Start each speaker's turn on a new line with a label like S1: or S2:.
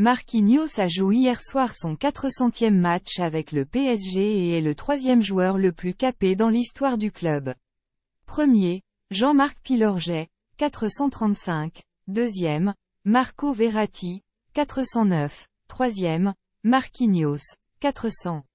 S1: Marquinhos a joué hier soir son 400e match avec le PSG et est le troisième joueur le plus capé dans l'histoire du club. Premier, Jean-Marc Pilorget, 435. Deuxième, Marco Verratti, 409. Troisième, Marquinhos, 400.